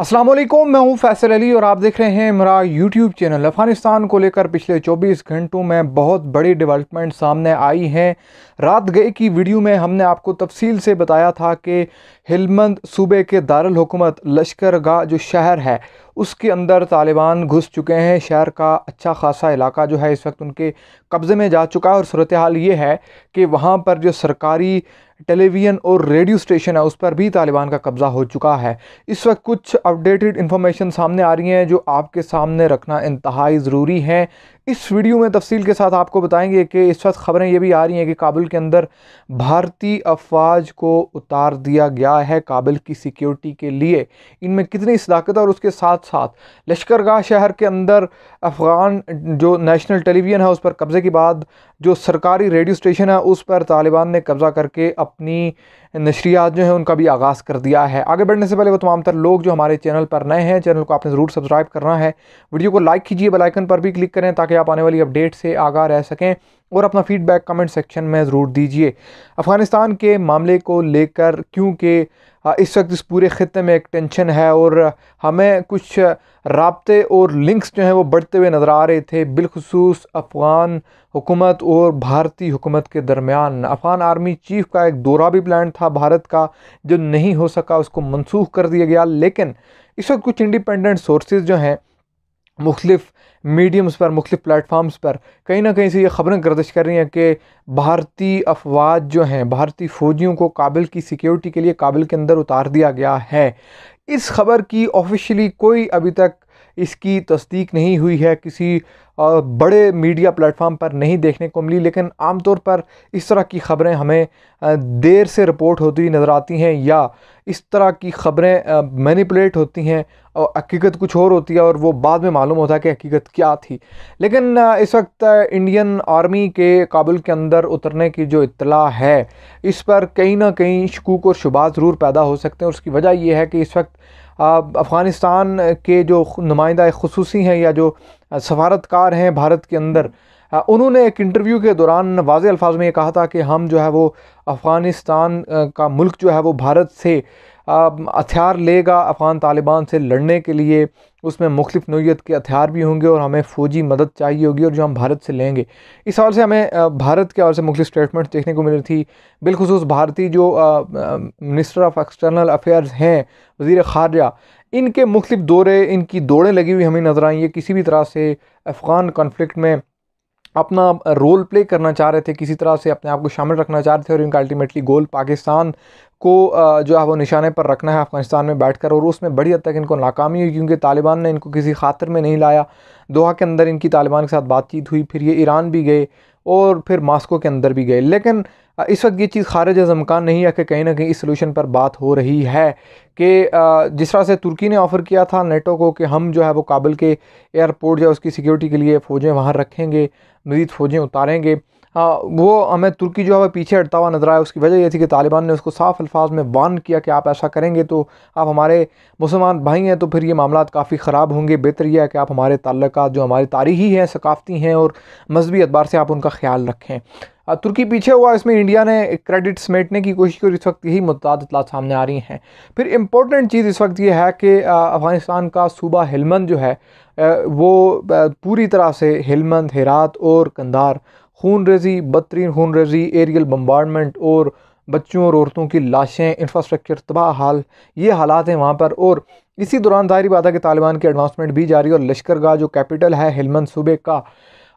असलम मैं हूं फैसल अली और आप देख रहे हैं मेरा यूट्यूब चैनल अफ़गानिस्तान को लेकर पिछले 24 घंटों में बहुत बड़ी डेवलपमेंट सामने आई हैं रात गए की वीडियो में हमने आपको तफसील से बताया था कि हिलमंद सूबे के दारुल हुकूमत लश्कर गा जो शहर है उसके अंदर तालिबान घुस चुके हैं शहर का अच्छा खासा इलाका जो है इस वक्त उनके कब्ज़े में जा चुका है और सूरत हाल ये है कि वहाँ पर जो सरकारी टेलीविज़न और रेडियो स्टेशन है उस पर भी तालिबान का कब्ज़ा हो चुका है इस वक्त कुछ अपडेटेड इन्फॉर्मेशन सामने आ रही हैं जो आपके सामने रखना इंतहाई ज़रूरी है इस वीडियो में तफसील के साथ आपको बताएंगे कि इस वक्त ख़बरें ये भी आ रही हैं कि काबुल के अंदर भारतीय अफवाज को उतार दिया गया है काबुल की सिक्योरिटी के लिए इनमें कितनी सदाकत और उसके साथ साथ लश्करगाह शहर के अंदर अफ़गान जो नेशनल टेलीविज़न है उस पर कब्ज़े के बाद जो सरकारी रेडियो स्टेशन है उस पर तालिबान ने कब्ज़ा करके अपनी नशरियात जो है उनका भी आगाज़ कर दिया है आगे बढ़ने से पहले वो तमाम तर लोग जो हमारे चैनल पर नए हैं चैनल को आपने ज़रूर सब्सक्राइब करना है वीडियो को लाइक कीजिए बेलाइकन पर भी क्लिक करें ताकि आप आने वाली अपडेट से आगा रह सकें और अपना फीडबैक कमेंट सेक्शन में ज़रूर दीजिए अफ़गानिस्तान के मामले को लेकर क्योंकि इस वक्त इस पूरे ख़त्े में एक टेंशन है और हमें कुछ रबते और लिंक्स जो हैं वो बढ़ते हुए नज़र आ रहे थे बिलखसूस अफ़गान हुकूमत और भारतीय हुकूमत के दरमियान अफ़गान आर्मी चीफ़ का एक दौरा भी प्लान था भारत का जो नहीं हो सका उसको मनसूख कर दिया गया लेकिन इस वक्त कुछ इंडिपेंडेंट सोर्सेज जो हैं मुख्तफ मीडियम्स पर मुख्त प्लेटफॉर्म्स पर कहीं ना कहीं से ये ख़बरें गर्दिश कर रही हैं कि भारतीय अफवाज जो हैं भारतीय फ़ौजियों को काबिल की सिक्योरिटी के लिए काबिल के अंदर उतार दिया गया है इस खबर की ऑफिशियली कोई अभी तक इसकी तस्दीक नहीं हुई है किसी बड़े मीडिया प्लेटफॉर्म पर नहीं देखने को मिली लेकिन आमतौर पर इस तरह की ख़बरें हमें देर से रिपोर्ट होती हुई नज़र आती हैं या इस तरह की ख़बरें मैनिपुलेट होती हैं और हकीकत कुछ और होती है और वो बाद में मालूम होता है कि हकीकत क्या थी लेकिन इस वक्त इंडियन आर्मी के काबुल के अंदर उतरने की जो इतला है इस पर कहीं ना कहीं शकूक और शुबा ज़रूर पैदा हो सकते हैं उसकी वजह यह है कि इस वक्त अफ़गानिस्तान के जो नुमाइंदा खसूस हैं या जो सफारतकार हैं भारत के अंदर उन्होंने एक इंटरव्यू के दौरान वाज अल्फाज में ये कहा था कि हम जो है वो अफ़गानिस्तान का मुल्क जो है वो भारत से हथियार लेगा अफ़गान तालिबान से लड़ने के लिए उसमें मुख्तफ नोयत के हथियार भी होंगे और हमें फ़ौजी मदद चाहिए होगी और जो हम भारत से लेंगे इस हाल से हमें भारत के और से मुख्तु स्टेटमेंट देखने को मिली थी बिलखसूस भारतीय जो मिनिस्टर ऑफ एक्सटर्नल अफेयर्स हैं वज़ी ख़ारजा इनके मुख्तु दौरे इनकी दौड़ें लगी हुई हमें नज़र आई ये किसी भी तरह से अफ़गान कन्फ्लिक्ट में अपना रोल प्ले करना चाह रहे थे किसी तरह से अपने आप को शामिल रखना चाह रहे थे और इनका अल्टीमेटली गोल पाकिस्तान को जो है वो निशाने पर रखना है अफगानिस्तान में बैठकर और उसमें बड़ी हद तक इनको नाकामी हुई क्योंकि तालिबान ने इनको किसी खातर में नहीं लाया दोहा के अंदर इनकी तालिबान के साथ बातचीत हुई फिर ये ईरान भी गए और फिर मास्को के अंदर भी गए लेकिन इस वक्त ये चीज़ खारिज जमकान नहीं है कि कहीं ना कहीं इस सोल्यूशन पर बात हो रही है कि जिस तरह से तुर्की ने ऑफ़र किया था नेटो को कि हम जो है वो काबिल के एयरपोर्ट या उसकी सिक्योरिटी के लिए फ़ौजें वहाँ रखेंगे मज़ीद फ़ौजें उतारेंगे आ, हाँ, वो हमें तुर्की जो है पीछे हटता हुआ नजर आया उसकी वजह यह थी कि तालिबान ने उसको साफ अल्फाज में वान किया कि आप ऐसा करेंगे तो आप हमारे मुसलमान भाई हैं तो फिर ये मामला काफ़ी ख़राब होंगे बेहतर यह है कि आप हमारे तल्लक जो हमारी तारीखी हैं सकाफ़ती हैं और मजहबी अतबार से आप उनका ख्याल रखें तुर्की पीछे हुआ इसमें इंडिया ने क्रेडिट समेटने की कोशिश की और इस वक्त यही मुताद इतला सामने आ रही हैं फिर इम्पोर्टेंट चीज़ इस वक्त ये है कि अफ़गानिस्तान का सूबा हेलमंद जो है वो पूरी तरह से हेलमंद हेरात और कंदार खून रेजी बदतरीन खून रेजी एरियल बम्बारमेंट और बच्चों और औरतों की लाशें इंफ्रास्ट्रक्चर तबाह हाल ये हालात हैं वहाँ पर और इसी दौरान जाहिर बात है कि तालिबान की एडवांसमेंट भी जारी और लश्कर जो कैपिटल है हेलमंद सूबे का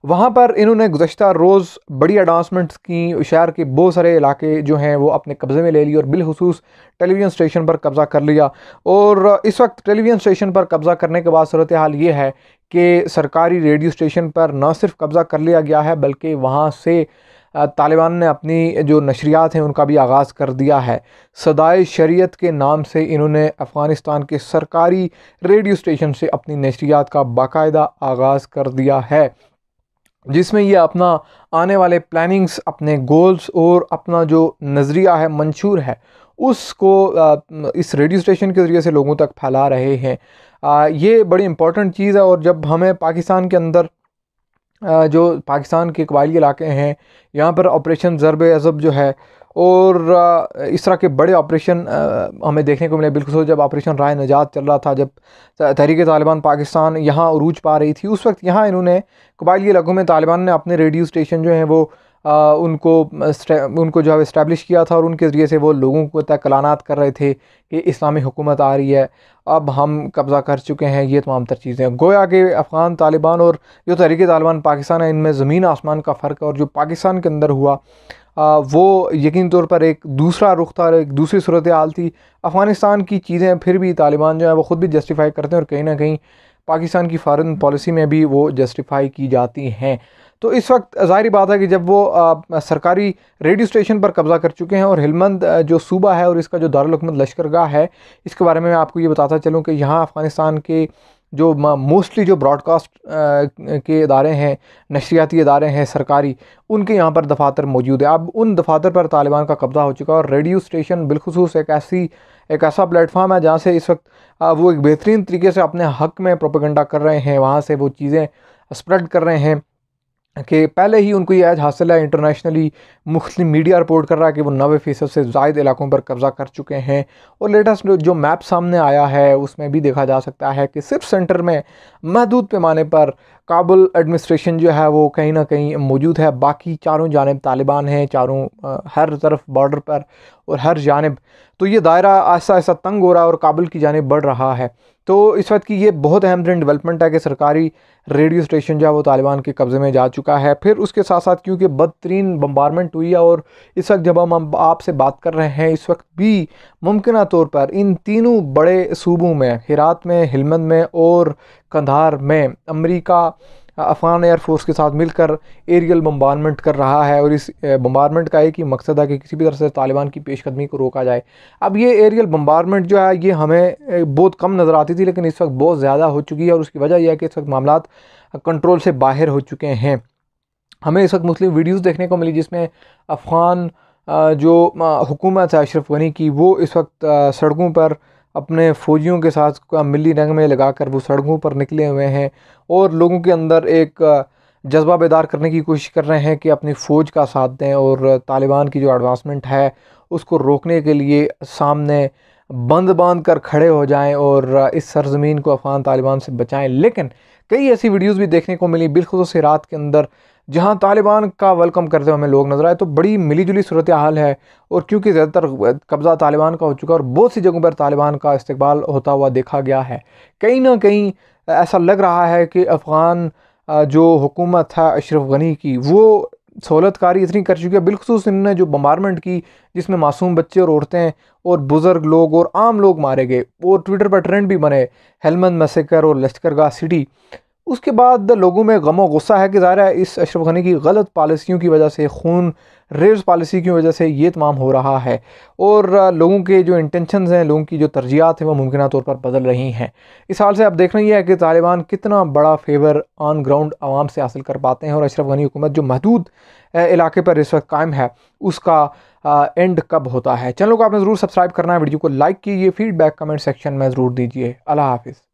वहाँ पर इन्होंने गुज्त रोज़ बड़ी अनाउंसमेंट्स की शहर के बहुत सारे इलाके जो हैं वो अपने कब्ज़े में ले लिए और बिलखसूस टेलीविज़न स्टेशन पर कब्ज़ा कर लिया और इस वक्त टेलीविज़न स्टेशन पर कब्ज़ा करने के बाद सूरत हाल ये है कि सरकारी रेडियो स्टेशन पर न सिर्फ कब्ज़ा कर लिया गया है बल्कि वहाँ से तालिबान ने अपनी जो नशरियात हैं उनका भी आगाज़ कर दिया है सदाए शरीयत के नाम से इन्होंने अफ़गानिस्तान के सरकारी रेडियो स्टेशन से अपनी नशरियात का बाकायदा आगाज़ कर दिया है जिसमें ये अपना आने वाले प्लानिंग्स अपने गोल्स और अपना जो नज़रिया है मंशूर है उसको इस रेडियो स्टेशन के ज़रिए से लोगों तक फैला रहे हैं ये बड़ी इम्पोर्टेंट चीज़ है और जब हमें पाकिस्तान के अंदर जो पाकिस्तान के कबायली इलाके हैं यहाँ पर ऑपरेशन ज़रब अज़ब जो है और इस तरह के बड़े ऑपरेशन हमें देखने को मिले बिल्कुल जब ऑपरेशन राय नजात चल रहा था जब तहरीक तालिबान पाकिस्तान यहाँ अरूज पा रही थी उस वक्त यहाँ इन्होंने कबायली इलाकों में तालिबान ने अपने रेडियो स्टेशन जो हैं वो आ, उनको उनको जो है इस्टेब्लिश किया था और उनके ज़रिए से वो लोगों को तक कलानात कर रहे थे कि इस्लामी हुकूमत आ रही है अब हम कब्ज़ा कर चुके हैं ये तमाम तर चीज़ें गोया के अफ़गान तालिबान और जो तहरीक तालिबान पाकिस्तान है इनमें ज़मीन आसमान का फ़र्क है और जो पाकिस्तान के अंदर हुआ वो यकीन तौर पर एक दूसरा रुख था एक दूसरी सूरत हाल थी अफ़गानिस्तान की चीज़ें फिर भी तालिबान जो है वो ख़ुद भी जस्टिफाई करते हैं और कहीं ना कहीं पाकिस्तान की फ़ारन पॉलिसी में भी वो जस्टिफाई की जाती हैं तो इस वक्त ज़ाहरी बात है कि जब वो आ, सरकारी रेडियो स्टेशन पर कब्ज़ा कर चुके हैं और हिलमंद जो सूबा है और इसका जो दारकूमत गाह है इसके बारे में मैं आपको ये बताता चलूँ कि यहाँ अफ़गानिस्तान के जो मोस्टली जो ब्रॉडकास्ट के इदारे हैं नशरियाती इदारे हैं सरकारी उनके यहाँ पर दफातर मौजूद है अब उन दफातर पर तालिबान का कब्ज़ा हो चुका है और रेडियो स्टेशन बिलखसूस एक ऐसी एक ऐसा प्लेटफार्म है जहाँ से इस वक्त वो एक बेहतरीन तरीके से अपने हक में प्रोपेगेंडा कर रहे हैं वहाँ से वो चीज़ें स्प्रेड कर रहे हैं कि पहले ही उनको ये आज हासिल है इंटरनेशनली मुख्तलि मीडिया रिपोर्ट कर रहा है कि वो नबे फ़ीसद से ज़ायद इलाकों पर कब्ज़ा कर चुके हैं और लेटेस्ट जो मैप सामने आया है उसमें भी देखा जा सकता है कि सिर्फ सेंटर में महदूद पैमाने पर काबुल एडमिनिस्ट्रेशन जो है वो कहीं ना कहीं मौजूद है बाकी चारों जानब तालिबान हैं चारों हर तरफ बॉर्डर पर और हर जानब तो ये दायरा ऐसा ऐसा तंग हो रहा है और काबुल की जानब बढ़ रहा है तो इस वक्त की ये बहुत अहम दिन डेवलपमेंट है कि सरकारी रेडियो स्टेशन जो है वो तालिबान के कब्ज़े में जा चुका है फिर उसके साथ साथ क्योंकि बदतरीन बम्बारमेंट हुई है और इस वक्त जब हम आपसे बात कर रहे हैं इस वक्त भी मुमकिन तौर पर इन तीनों बड़े सूबों में हिरात में हिलमंद में और कंधार में अमरीका अफ़गान एयरफोर्स के साथ मिलकर एरियल बम्बारमेंट कर रहा है और इस बम्बारमेंट का एक ही मकसद है कि किसी भी तरह से तालिबान की पेशकदमी को रोका जाए अब ये एरियल बम्बारमेंट जो है ये हमें बहुत कम नज़र आती थी लेकिन इस वक्त बहुत ज़्यादा हो चुकी है और उसकी वजह यह है कि इस वक्त मामला कंट्रोल से बाहर हो चुके हैं हमें इस वक्त मुस्लिम वीडियोज़ देखने को मिली जिसमें अफ़गान जो हुकूमत है अशरफ गनी की वो इस वक्त सड़कों पर अपने फ़ौजियों के साथ का मिली रंग में लगाकर वो सड़कों पर निकले हुए हैं और लोगों के अंदर एक जज्बा बेदार करने की कोशिश कर रहे हैं कि अपनी फ़ौज का साथ दें और तालिबान की जो एडवांसमेंट है उसको रोकने के लिए सामने बंद बांध कर खड़े हो जाएं और इस सरजमीन को अफ़गान तालिबान से बचाएं लेकिन कई ऐसी वीडियोस भी देखने को मिली बिलखसूस रात के अंदर जहां तालिबान का वेलकम करते हुए हमें लोग नजर आए तो बड़ी मिली जुली सूरत हाल है और क्योंकि ज़्यादातर कब्ज़ा तालिबान का हो चुका है और बहुत सी जगहों पर तालिबान का इस्तबाल होता हुआ देखा गया है कहीं ना कहीं ऐसा लग रहा है कि अफ़गान जो हुकूमत है अशरफ गनी की वो सहूलत कारी इतनी कर चुकी है बिलखसूस इन्होंने जो बम्बारमेंट की जिसमें मासूम बच्चे और औरतें और बुज़ुर्ग लोग और आम लोग मारे गए और ट्विटर पर ट्रेंड भी बने हेलमंद मसेकर और लश्करगा सिटी उसके बाद लोगों में गमो गुस्सा है कि ज़ाहिर है इस अशरफ गनी की गलत पॉलिसियों की वजह से खून रेज पॉलिसी की वजह से ये तमाम हो रहा है और लोगों के जो इंटेंशन हैं लोगों की जो तरजीहत हैं वो मुमकिन तौर पर बदल रही हैं इस हाल से आप देख रही है कि तालिबान कितना बड़ा फेवर ऑन ग्राउंड आवाम से हासिल कर पाते हैं और अशरफ गनी हुकूमत जो महदूद इलाके पर इस वक्त कायम है उसका आ, एंड कब होता है चैनल को आपने ज़रूर सब्सक्राइब करना है वीडियो को लाइक कीजिए फीडबैक कमेंट सेक्शन में ज़रूर दीजिए अल्लाह हाफिज़